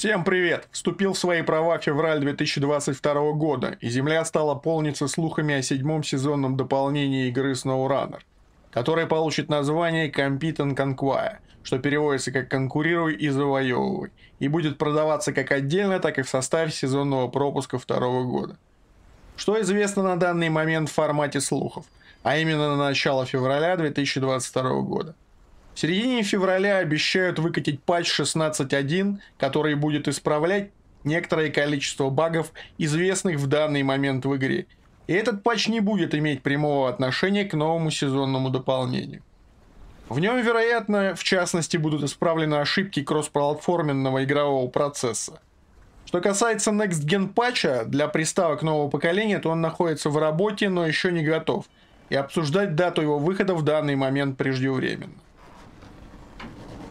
Всем привет! Вступил в свои права февраль 2022 года, и Земля стала полниться слухами о седьмом сезонном дополнении игры SnowRunner, которое получит название Compete and Conquire, что переводится как «конкурируй и завоевывай», и будет продаваться как отдельно, так и в составе сезонного пропуска второго года. Что известно на данный момент в формате слухов, а именно на начало февраля 2022 года – в середине февраля обещают выкатить патч 16.1, который будет исправлять некоторое количество багов, известных в данный момент в игре. И этот патч не будет иметь прямого отношения к новому сезонному дополнению. В нем, вероятно, в частности, будут исправлены ошибки кроссплатформенного игрового процесса. Что касается Next Gen патча, для приставок нового поколения, то он находится в работе, но еще не готов, и обсуждать дату его выхода в данный момент преждевременно.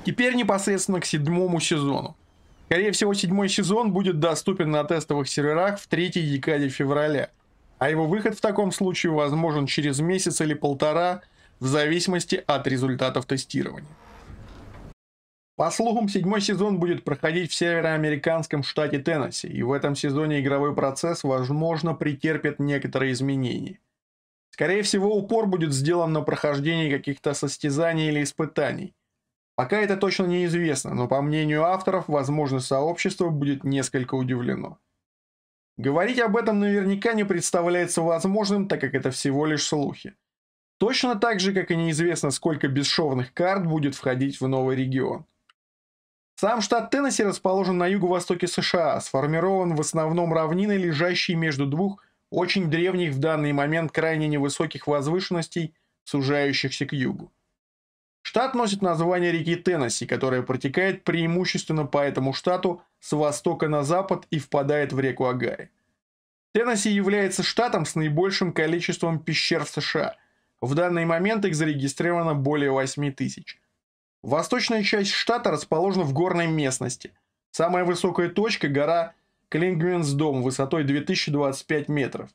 Теперь непосредственно к седьмому сезону. Скорее всего, седьмой сезон будет доступен на тестовых серверах в третьей декаде февраля, а его выход в таком случае возможен через месяц или полтора, в зависимости от результатов тестирования. По слухам, седьмой сезон будет проходить в североамериканском штате Теннесси, и в этом сезоне игровой процесс, возможно, претерпит некоторые изменения. Скорее всего, упор будет сделан на прохождение каких-то состязаний или испытаний, Пока это точно неизвестно, но по мнению авторов, возможно, сообщество будет несколько удивлено. Говорить об этом наверняка не представляется возможным, так как это всего лишь слухи. Точно так же, как и неизвестно, сколько бесшовных карт будет входить в новый регион. Сам штат Теннесси расположен на юго-востоке США, сформирован в основном равниной, лежащей между двух очень древних в данный момент крайне невысоких возвышенностей, сужающихся к югу. Штат носит название реки Теннесси, которая протекает преимущественно по этому штату с востока на запад и впадает в реку Агари. Теннесси является штатом с наибольшим количеством пещер в США. В данный момент их зарегистрировано более 8 тысяч. Восточная часть штата расположена в горной местности. Самая высокая точка – гора Клингвенсдом высотой 2025 метров.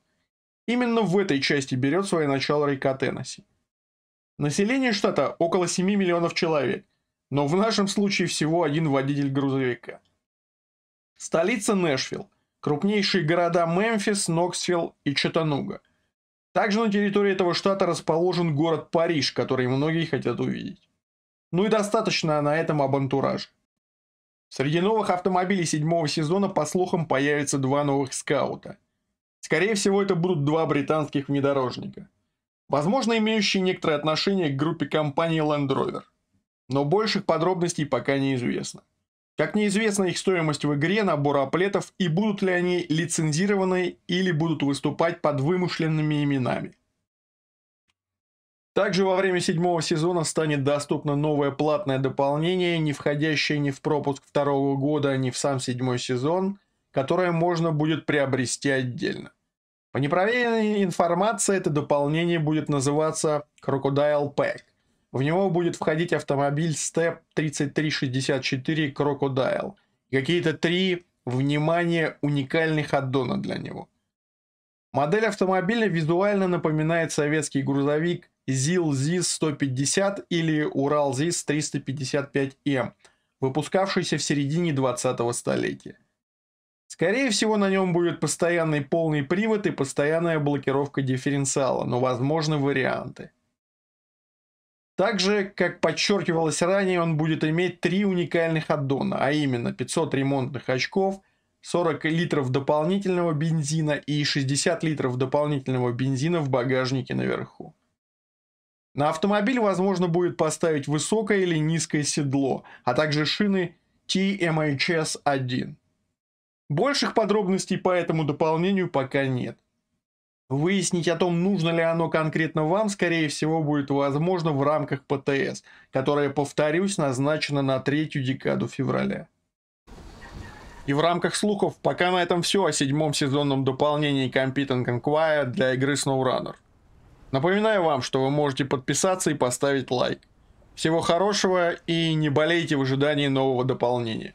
Именно в этой части берет свое начало река Теннесси. Население штата около 7 миллионов человек, но в нашем случае всего один водитель грузовика. Столица Нэшвилл, крупнейшие города Мемфис, Ноксвилл и Чатануга. Также на территории этого штата расположен город Париж, который многие хотят увидеть. Ну и достаточно на этом об антураже. Среди новых автомобилей седьмого сезона, по слухам, появятся два новых скаута. Скорее всего, это будут два британских внедорожника – возможно имеющие некоторое отношение к группе компаний Land Rover. Но больших подробностей пока неизвестно. Как неизвестна их стоимость в игре, набор аплетов и будут ли они лицензированы или будут выступать под вымышленными именами. Также во время седьмого сезона станет доступно новое платное дополнение, не входящее ни в пропуск второго года, ни в сам седьмой сезон, которое можно будет приобрести отдельно. По неправильной информации это дополнение будет называться Crocodile Pack. В него будет входить автомобиль Step 3364 Crocodile. И какие-то три, внимание, уникальных аддона для него. Модель автомобиля визуально напоминает советский грузовик ZIL ЗИС-150 или Урал ЗИС-355М, выпускавшийся в середине 20-го столетия. Скорее всего, на нем будет постоянный полный привод и постоянная блокировка дифференциала, но возможны варианты. Также, как подчеркивалось ранее, он будет иметь три уникальных аддона, а именно 500 ремонтных очков, 40 литров дополнительного бензина и 60 литров дополнительного бензина в багажнике наверху. На автомобиль возможно будет поставить высокое или низкое седло, а также шины TMHS-1. Больших подробностей по этому дополнению пока нет. Выяснить о том, нужно ли оно конкретно вам, скорее всего, будет возможно в рамках ПТС, которая, повторюсь, назначена на третью декаду февраля. И в рамках слухов пока на этом все о седьмом сезонном дополнении Compete Conquire для игры SnowRunner. Напоминаю вам, что вы можете подписаться и поставить лайк. Всего хорошего и не болейте в ожидании нового дополнения.